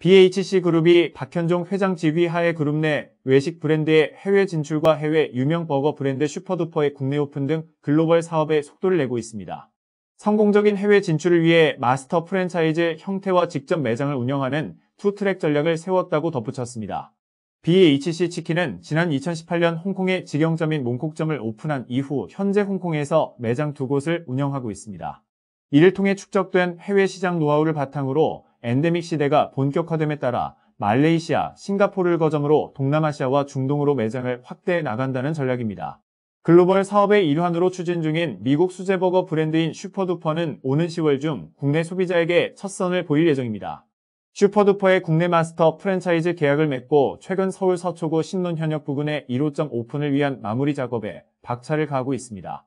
BHC 그룹이 박현종 회장 지휘하에 그룹 내 외식 브랜드의 해외 진출과 해외 유명 버거 브랜드 슈퍼두퍼의 국내 오픈 등 글로벌 사업에 속도를 내고 있습니다. 성공적인 해외 진출을 위해 마스터 프랜차이즈 형태와 직접 매장을 운영하는 투트랙 전략을 세웠다고 덧붙였습니다. BHC 치킨은 지난 2018년 홍콩의 직영점인 몽콕점을 오픈한 이후 현재 홍콩에서 매장 두 곳을 운영하고 있습니다. 이를 통해 축적된 해외 시장 노하우를 바탕으로 엔데믹 시대가 본격화됨에 따라 말레이시아, 싱가포르를 거점으로 동남아시아와 중동으로 매장을 확대해 나간다는 전략입니다. 글로벌 사업의 일환으로 추진 중인 미국 수제버거 브랜드인 슈퍼두퍼는 오는 10월 중 국내 소비자에게 첫 선을 보일 예정입니다. 슈퍼두퍼의 국내 마스터 프랜차이즈 계약을 맺고 최근 서울 서초구 신논현역 부근의 1호점 오픈을 위한 마무리 작업에 박차를 가하고 있습니다.